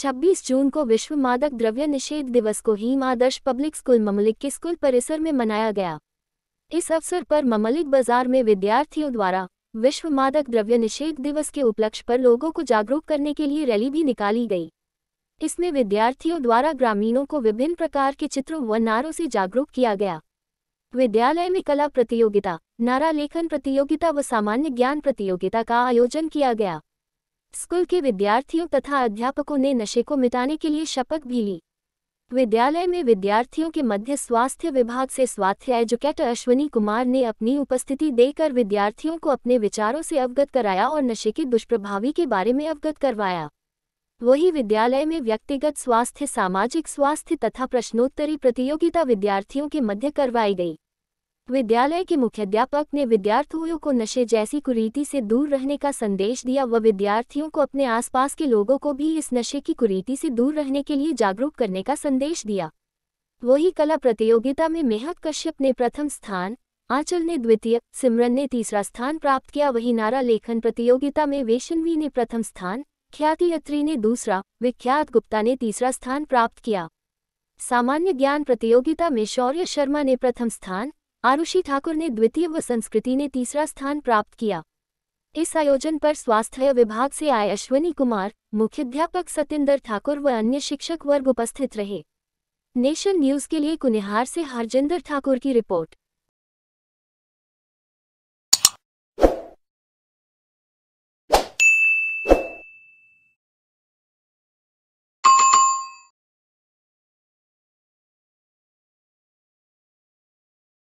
26 जून को विश्व मादक द्रव्य निषेध दिवस को हीम आदर्श पब्लिक स्कूल ममलिक के स्कूल परिसर में मनाया गया इस अवसर पर ममलिक बाजार में विद्यार्थियों द्वारा विश्व मादक द्रव्य निषेध दिवस के उपलक्ष्य पर लोगों को जागरूक करने के लिए रैली भी निकाली गई इसमें विद्यार्थियों द्वारा ग्रामीणों को विभिन्न प्रकार के चित्रों व नारों से जागरूक किया गया विद्यालय में कला प्रतियोगिता नारा लेखन प्रतियोगिता व सामान्य ज्ञान प्रतियोगिता का आयोजन किया गया स्कूल के विद्यार्थियों तथा अध्यापकों ने नशे को मिटाने के लिए शपथ भी ली विद्यालय में विद्यार्थियों के मध्य स्वास्थ्य विभाग से स्वास्थ्य एजुकेटर अश्वनी कुमार ने अपनी उपस्थिति देकर विद्यार्थियों को अपने विचारों से अवगत कराया और नशे के दुष्प्रभावी के बारे में अवगत करवाया वही विद्यालय में व्यक्तिगत स्वास्थ्य सामाजिक स्वास्थ्य तथा प्रश्नोत्तरी प्रतियोगिता विद्यार्थियों के मध्य करवाई गई विद्यालय के मुख्याध्यापक ने विद्यार्थियों को नशे जैसी कुरीति से दूर रहने का संदेश दिया व विद्यार्थियों को अपने आसपास के लोगों को भी इस नशे की कुरीति से दूर रहने के लिए जागरूक करने का संदेश दिया वही कला प्रतियोगिता में मेहक कश्यप ने प्रथम स्थान आंचल ने द्वितीय सिमरन ने तीसरा स्थान प्राप्त किया वही नारा लेखन प्रतियोगिता में वेशनवी ने प्रथम स्थान ख्याति अत्री ने दूसरा विख्यात गुप्ता ने तीसरा स्थान प्राप्त किया सामान्य ज्ञान प्रतियोगिता में शौर्य शर्मा ने प्रथम स्थान आरुषि ठाकुर ने द्वितीय व संस्कृति ने तीसरा स्थान प्राप्त किया इस आयोजन पर स्वास्थ्य विभाग से आए अश्विनी कुमार मुख्याध्यापक सत्येंद्र ठाकुर व अन्य शिक्षक वर्ग उपस्थित रहे नेशन न्यूज के लिए कुनिहार से हरजिंदर ठाकुर की रिपोर्ट